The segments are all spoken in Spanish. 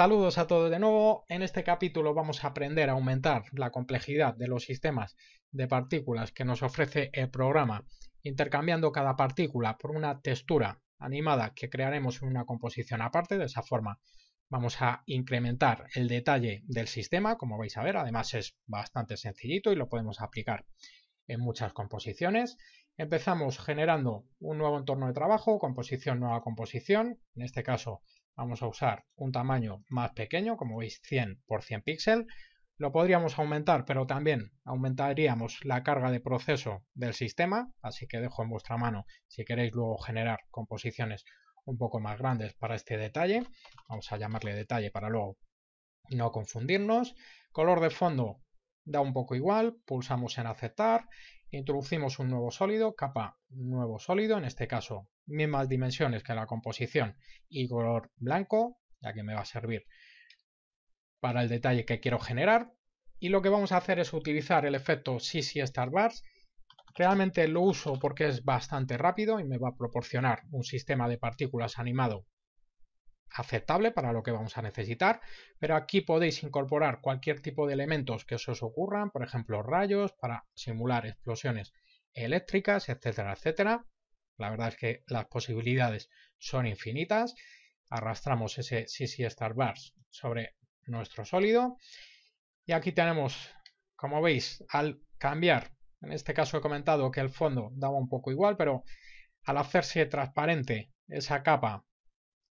Saludos a todos de nuevo. En este capítulo vamos a aprender a aumentar la complejidad de los sistemas de partículas que nos ofrece el programa, intercambiando cada partícula por una textura animada que crearemos en una composición aparte. De esa forma vamos a incrementar el detalle del sistema, como vais a ver. Además es bastante sencillito y lo podemos aplicar en muchas composiciones. Empezamos generando un nuevo entorno de trabajo, composición, nueva composición. En este caso Vamos a usar un tamaño más pequeño, como veis 100 por 100 píxeles. Lo podríamos aumentar, pero también aumentaríamos la carga de proceso del sistema, así que dejo en vuestra mano si queréis luego generar composiciones un poco más grandes para este detalle. Vamos a llamarle detalle para luego no confundirnos. Color de fondo da un poco igual, pulsamos en aceptar Introducimos un nuevo sólido, capa nuevo sólido, en este caso mismas dimensiones que la composición y color blanco, ya que me va a servir para el detalle que quiero generar. Y lo que vamos a hacer es utilizar el efecto CC Star Bars. Realmente lo uso porque es bastante rápido y me va a proporcionar un sistema de partículas animado aceptable para lo que vamos a necesitar, pero aquí podéis incorporar cualquier tipo de elementos que os, os ocurran, por ejemplo rayos para simular explosiones eléctricas, etcétera, etcétera. La verdad es que las posibilidades son infinitas. Arrastramos ese CC Star Bars sobre nuestro sólido y aquí tenemos, como veis, al cambiar, en este caso he comentado que el fondo daba un poco igual, pero al hacerse transparente esa capa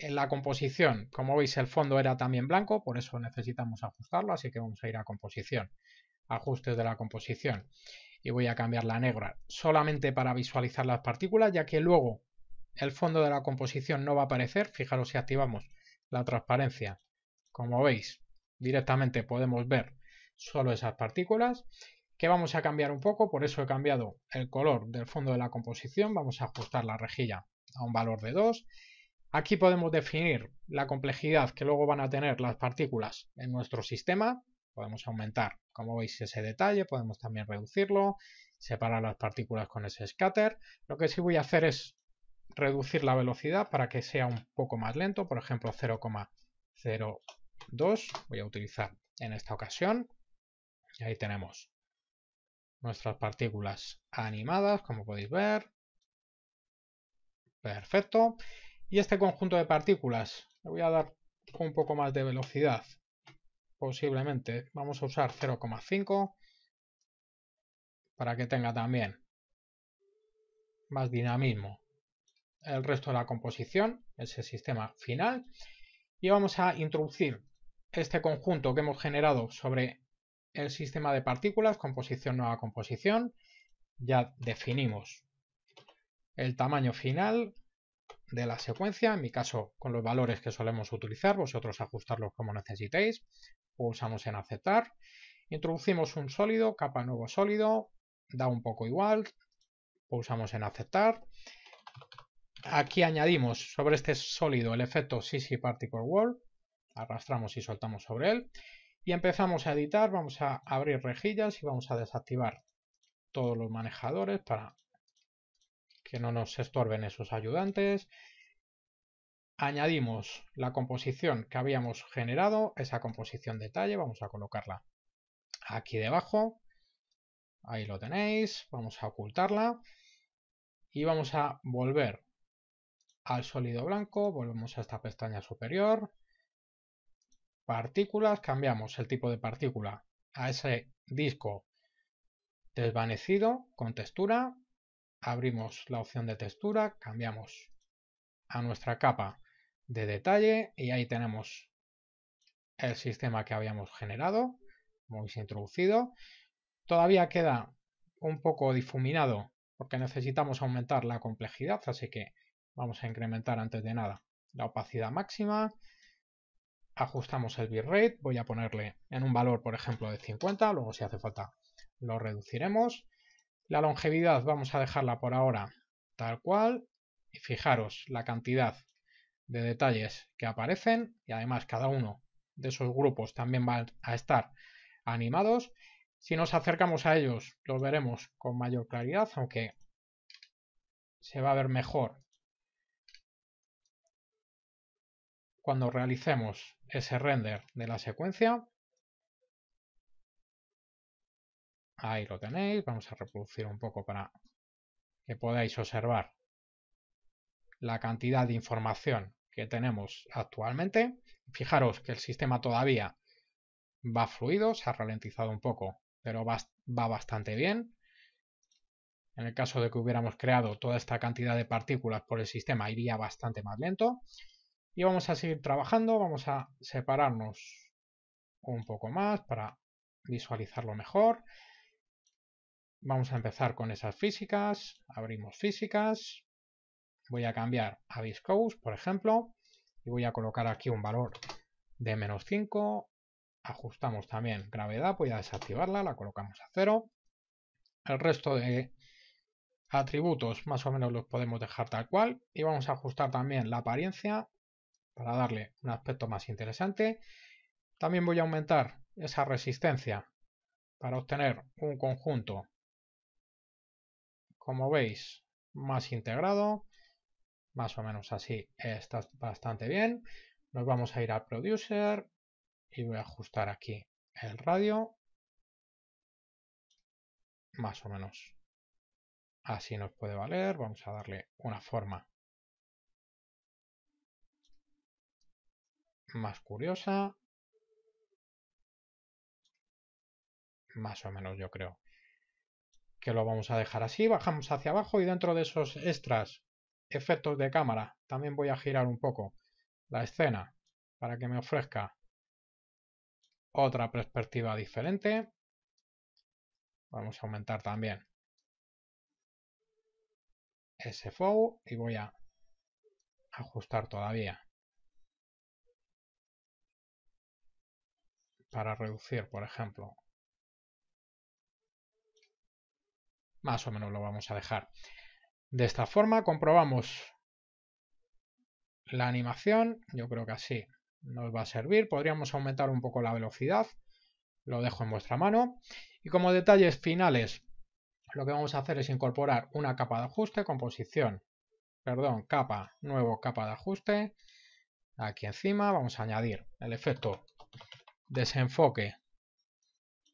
en la composición, como veis el fondo era también blanco, por eso necesitamos ajustarlo, así que vamos a ir a composición, ajustes de la composición y voy a cambiar la negra solamente para visualizar las partículas, ya que luego el fondo de la composición no va a aparecer, fijaros si activamos la transparencia, como veis directamente podemos ver solo esas partículas que vamos a cambiar un poco, por eso he cambiado el color del fondo de la composición, vamos a ajustar la rejilla a un valor de 2 Aquí podemos definir la complejidad que luego van a tener las partículas en nuestro sistema. Podemos aumentar, como veis, ese detalle, podemos también reducirlo, separar las partículas con ese scatter. Lo que sí voy a hacer es reducir la velocidad para que sea un poco más lento, por ejemplo 0,02. Voy a utilizar en esta ocasión. Y ahí tenemos nuestras partículas animadas, como podéis ver. Perfecto y este conjunto de partículas. Le voy a dar un poco más de velocidad, posiblemente. Vamos a usar 0,5 para que tenga también más dinamismo el resto de la composición, ese sistema final. Y vamos a introducir este conjunto que hemos generado sobre el sistema de partículas, composición, nueva composición. Ya definimos el tamaño final, de la secuencia, en mi caso con los valores que solemos utilizar, vosotros ajustarlos como necesitéis, pulsamos pues en aceptar, introducimos un sólido, capa nuevo sólido, da un poco igual, pulsamos pues en aceptar, aquí añadimos sobre este sólido el efecto CC Particle World arrastramos y soltamos sobre él, y empezamos a editar, vamos a abrir rejillas y vamos a desactivar todos los manejadores para que no nos estorben esos ayudantes. Añadimos la composición que habíamos generado, esa composición detalle, vamos a colocarla aquí debajo. Ahí lo tenéis, vamos a ocultarla y vamos a volver al sólido blanco, volvemos a esta pestaña superior, partículas, cambiamos el tipo de partícula a ese disco desvanecido con textura abrimos la opción de textura, cambiamos a nuestra capa de detalle y ahí tenemos el sistema que habíamos generado, como introducido. Todavía queda un poco difuminado porque necesitamos aumentar la complejidad, así que vamos a incrementar antes de nada la opacidad máxima. Ajustamos el bitrate, voy a ponerle en un valor, por ejemplo, de 50, luego si hace falta lo reduciremos. La longevidad vamos a dejarla por ahora tal cual. Y fijaros la cantidad de detalles que aparecen y además cada uno de esos grupos también van a estar animados. Si nos acercamos a ellos los veremos con mayor claridad, aunque se va a ver mejor cuando realicemos ese render de la secuencia. Ahí lo tenéis. Vamos a reproducir un poco para que podáis observar la cantidad de información que tenemos actualmente. Fijaros que el sistema todavía va fluido, se ha ralentizado un poco, pero va, bastante bien. En el caso de que hubiéramos creado toda esta cantidad de partículas por el sistema, iría bastante más lento. Y vamos a seguir trabajando, vamos a separarnos un poco más para visualizarlo mejor. Vamos a empezar con esas físicas. Abrimos físicas. Voy a cambiar a viscous, por ejemplo. Y voy a colocar aquí un valor de menos 5. Ajustamos también gravedad. Voy a desactivarla. La colocamos a 0. El resto de atributos más o menos los podemos dejar tal cual. Y vamos a ajustar también la apariencia para darle un aspecto más interesante. También voy a aumentar esa resistencia para obtener un conjunto como veis, más integrado, más o menos así está bastante bien. Nos vamos a ir a Producer y voy a ajustar aquí el radio, más o menos así nos puede valer. Vamos a darle una forma más curiosa, más o menos yo creo que lo vamos a dejar así, bajamos hacia abajo y dentro de esos extras, efectos de cámara, también voy a girar un poco la escena para que me ofrezca otra perspectiva diferente. Vamos a aumentar también ese y voy a ajustar todavía para reducir, por ejemplo, Más o menos lo vamos a dejar. De esta forma comprobamos la animación. Yo creo que así nos va a servir. Podríamos aumentar un poco la velocidad. Lo dejo en vuestra mano. Y como detalles finales, lo que vamos a hacer es incorporar una capa de ajuste, composición, perdón, capa, nuevo capa de ajuste. Aquí encima vamos a añadir el efecto desenfoque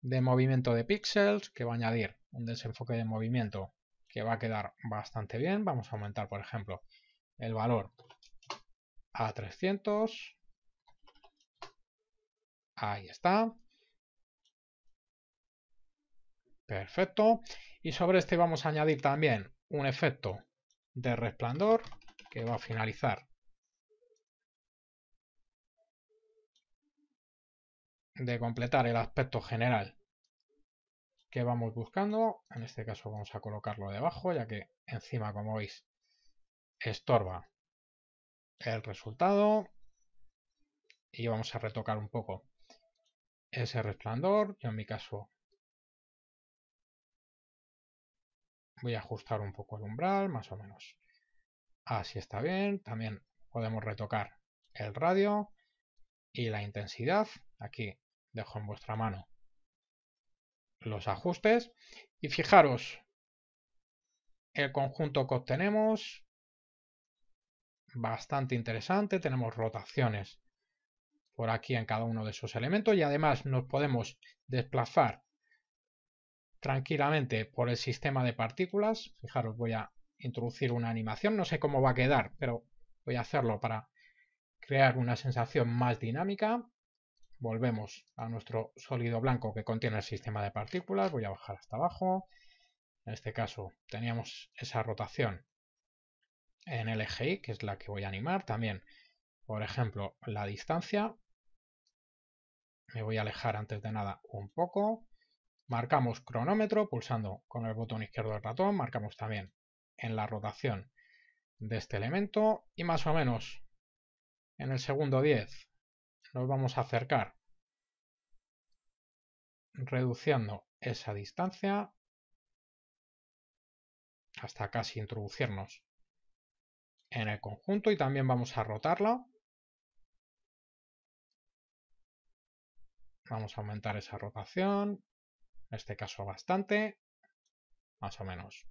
de movimiento de píxeles que va a añadir un desenfoque de movimiento que va a quedar bastante bien. Vamos a aumentar, por ejemplo, el valor a 300. Ahí está. Perfecto. Y sobre este vamos a añadir también un efecto de resplandor que va a finalizar de completar el aspecto general que vamos buscando. En este caso vamos a colocarlo debajo, ya que encima, como veis, estorba el resultado. Y vamos a retocar un poco ese resplandor. Yo en mi caso voy a ajustar un poco el umbral, más o menos. Así está bien. También podemos retocar el radio y la intensidad. Aquí dejo en vuestra mano los ajustes y fijaros el conjunto que obtenemos bastante interesante tenemos rotaciones por aquí en cada uno de esos elementos y además nos podemos desplazar tranquilamente por el sistema de partículas fijaros voy a introducir una animación no sé cómo va a quedar pero voy a hacerlo para crear una sensación más dinámica volvemos a nuestro sólido blanco que contiene el sistema de partículas, voy a bajar hasta abajo, en este caso teníamos esa rotación en el eje Y que es la que voy a animar, también, por ejemplo, la distancia, me voy a alejar antes de nada un poco, marcamos cronómetro pulsando con el botón izquierdo del ratón, marcamos también en la rotación de este elemento y más o menos en el segundo 10 nos vamos a acercar reduciendo esa distancia hasta casi introducirnos en el conjunto y también vamos a rotarla. Vamos a aumentar esa rotación, en este caso bastante, más o menos,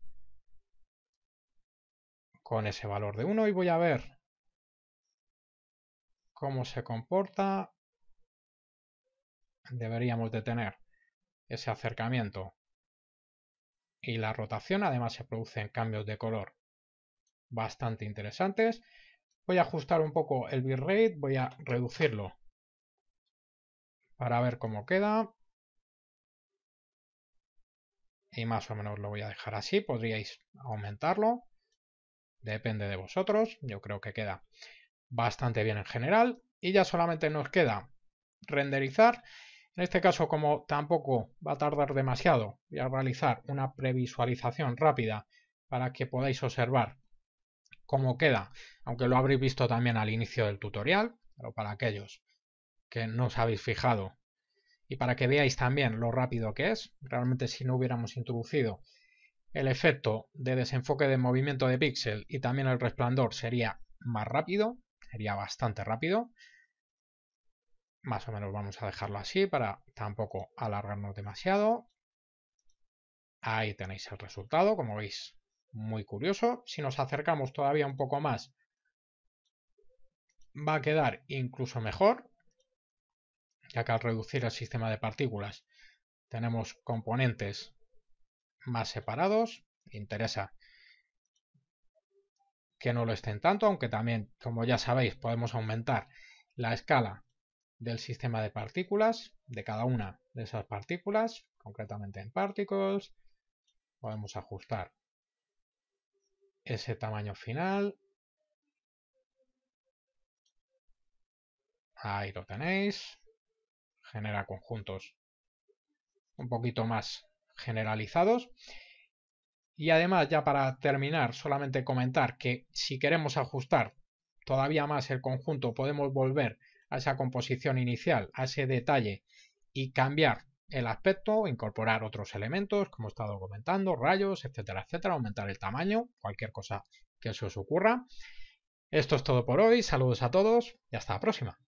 con ese valor de 1 y voy a ver cómo se comporta, deberíamos de tener ese acercamiento y la rotación. Además se producen cambios de color bastante interesantes. Voy a ajustar un poco el bitrate, voy a reducirlo para ver cómo queda. Y más o menos lo voy a dejar así, podríais aumentarlo. Depende de vosotros, yo creo que queda bastante bien en general. Y ya solamente nos queda renderizar. En este caso, como tampoco va a tardar demasiado, voy a realizar una previsualización rápida para que podáis observar cómo queda, aunque lo habréis visto también al inicio del tutorial, pero para aquellos que no os habéis fijado y para que veáis también lo rápido que es, realmente si no hubiéramos introducido el efecto de desenfoque de movimiento de píxel y también el resplandor sería más rápido, Sería bastante rápido. Más o menos vamos a dejarlo así para tampoco alargarnos demasiado. Ahí tenéis el resultado, como veis, muy curioso. Si nos acercamos todavía un poco más, va a quedar incluso mejor, ya que al reducir el sistema de partículas tenemos componentes más separados. Interesa que no lo estén tanto, aunque también, como ya sabéis, podemos aumentar la escala del sistema de partículas, de cada una de esas partículas, concretamente en particles, podemos ajustar ese tamaño final. Ahí lo tenéis. Genera conjuntos un poquito más generalizados. Y además, ya para terminar, solamente comentar que si queremos ajustar todavía más el conjunto, podemos volver a esa composición inicial, a ese detalle y cambiar el aspecto, incorporar otros elementos, como he estado comentando, rayos, etcétera, etcétera, aumentar el tamaño, cualquier cosa que se os ocurra. Esto es todo por hoy, saludos a todos y hasta la próxima.